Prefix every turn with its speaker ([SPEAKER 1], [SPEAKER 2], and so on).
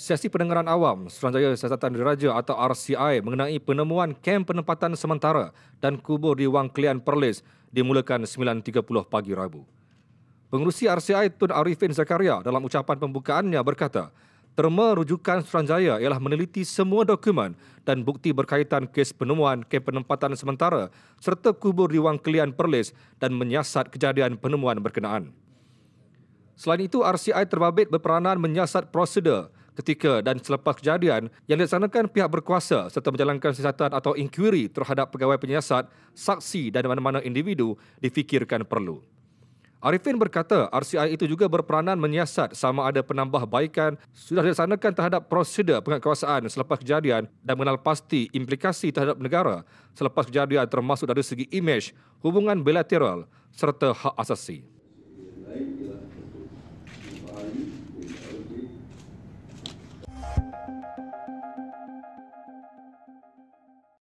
[SPEAKER 1] Sesi Pendengaran Awam Seranjaya Siasatan Diraja atau RCI mengenai penemuan kem penempatan sementara dan kubur di Wang Klian Perlis dimulakan 9.30 pagi Rabu. Pengurusi RCI Tun Arifin Zakaria dalam ucapan pembukaannya berkata, terma rujukan Seranjaya ialah meneliti semua dokumen dan bukti berkaitan kes penemuan kem penempatan sementara serta kubur di Wang Klian Perlis dan menyiasat kejadian penemuan berkenaan. Selain itu, RCI terbabit berperanan menyiasat prosedur ketika dan selepas kejadian yang dilaksanakan pihak berkuasa serta menjalankan siasatan atau inquiry terhadap pegawai penyiasat, saksi dan mana-mana individu difikirkan perlu. Arifin berkata RCI itu juga berperanan menyiasat sama ada penambahbaikan sudah dilaksanakan terhadap prosedur pengatkuasaan selepas kejadian dan mengenal pasti implikasi terhadap negara selepas kejadian termasuk dari segi imej, hubungan bilateral serta hak asasi.